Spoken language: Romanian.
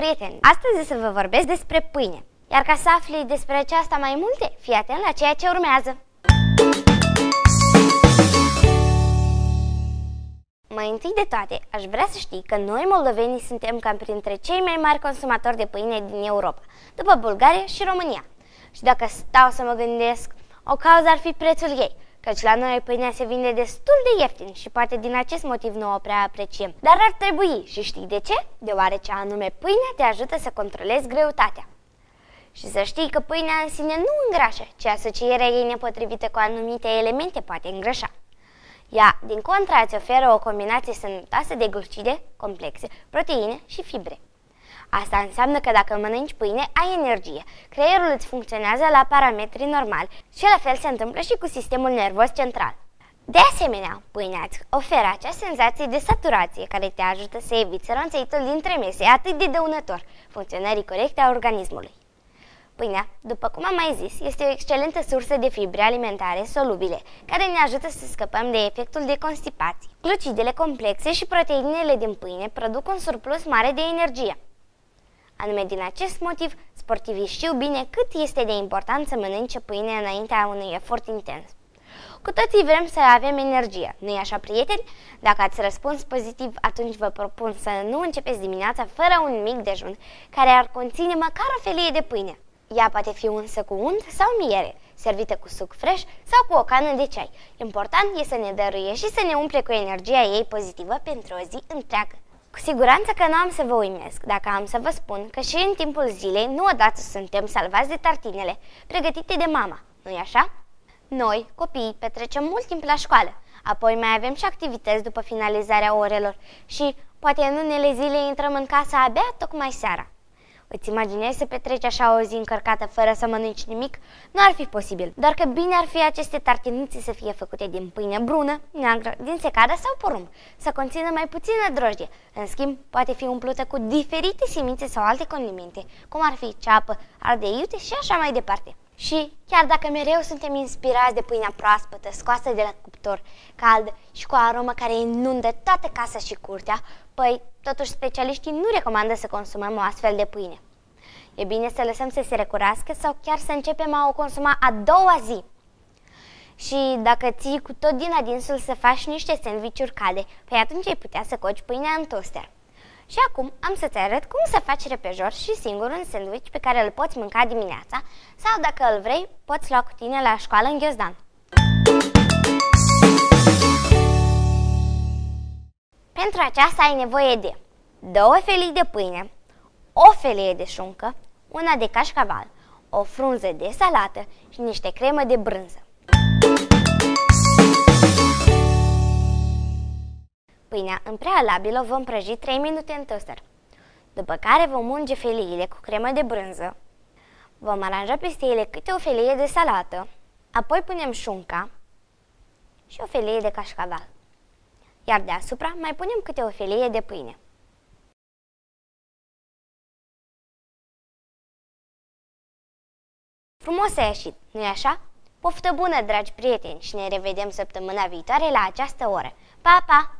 prieteni! Astăzi să vă vorbesc despre pâine. Iar ca să afli despre aceasta mai multe, fii atent la ceea ce urmează. Mai întâi de toate, aș vrea să știi că noi moldovenii suntem cam printre cei mai mari consumatori de pâine din Europa, după Bulgaria și România. Și dacă stau să mă gândesc, o cauză ar fi prețul ei – căci la noi pâinea se vinde destul de ieftin și poate din acest motiv nu o prea apreciem. Dar ar trebui și știi de ce? Deoarece anume pâinea te ajută să controlezi greutatea. Și să știi că pâinea în sine nu îngrașă, ci asocierea ei nepotrivită cu anumite elemente poate îngrășa. Ea, din contra, îți oferă o combinație sănătoasă de glucide, complexe, proteine și fibre. Asta înseamnă că dacă mănânci pâine, ai energie. Creierul îți funcționează la parametri normali și la fel se întâmplă și cu sistemul nervos central. De asemenea, pâinea îți oferă acea senzație de saturație care te ajută să eviți ronțăitul dintre mese atât de dăunător funcționării corecte a organismului. Pâinea, după cum am mai zis, este o excelentă sursă de fibre alimentare solubile, care ne ajută să scăpăm de efectul de constipație. Glucidele complexe și proteinele din pâine produc un surplus mare de energie, Anume din acest motiv, sportivii știu bine cât este de important să mănânce pâine înaintea unui efort intens. Cu toții vrem să avem energie, nu-i așa, prieteni? Dacă ați răspuns pozitiv, atunci vă propun să nu începeți dimineața fără un mic dejun, care ar conține măcar o felie de pâine. Ea poate fi unsă cu unt sau miere, servită cu suc fresh sau cu o cană de ceai. Important e să ne dăruie și să ne umple cu energia ei pozitivă pentru o zi întreagă. Cu siguranță că nu am să vă uimesc dacă am să vă spun că și în timpul zilei nu odată suntem salvați de tartinele pregătite de mama, nu-i așa? Noi, copiii, petrecem mult timp la școală, apoi mai avem și activități după finalizarea orelor și poate în unele zile intrăm în casa abia tocmai seara. Îți imaginezi să petreci așa o zi încărcată fără să mănânci nimic? Nu ar fi posibil, doar că bine ar fi aceste tartinițe să fie făcute din pâine brună, neagră, din secadă sau porumb, să conțină mai puțină drojdie. În schimb, poate fi umplută cu diferite semințe sau alte condimente, cum ar fi ceapă, ardei iute și așa mai departe. Și chiar dacă mereu suntem inspirați de pâinea proaspătă, scoasă de la cuptor, caldă și cu o aromă care inundă toată casa și curtea, păi totuși specialiștii nu recomandă să consumăm o astfel de pâine. E bine să lăsăm să se recurească sau chiar să începem a o consuma a doua zi. Și dacă ții cu tot din adinsul să faci niște sandvișuri calde, păi atunci ai putea să coci pâinea în toaster. Și acum am să-ți arăt cum să faci repejor și singur un sandwich pe care îl poți mânca dimineața sau dacă îl vrei, poți lua cu tine la școală în ghiozdan. Pentru aceasta ai nevoie de două felii de pâine, o felie de șuncă, una de cașcaval, o frunză de salată și niște cremă de brânză. Pâinea în prealabil o vom prăji 3 minute în toaster, după care vom unge feliile cu cremă de brânză. Vom aranja peste ele câte o felie de salată, apoi punem șunca și o felie de cașcaval, iar deasupra mai punem câte o felie de pâine. Frumos a ieșit, nu-i așa? Poftă bună, dragi prieteni, și ne revedem săptămâna viitoare la această oră. Pa, pa!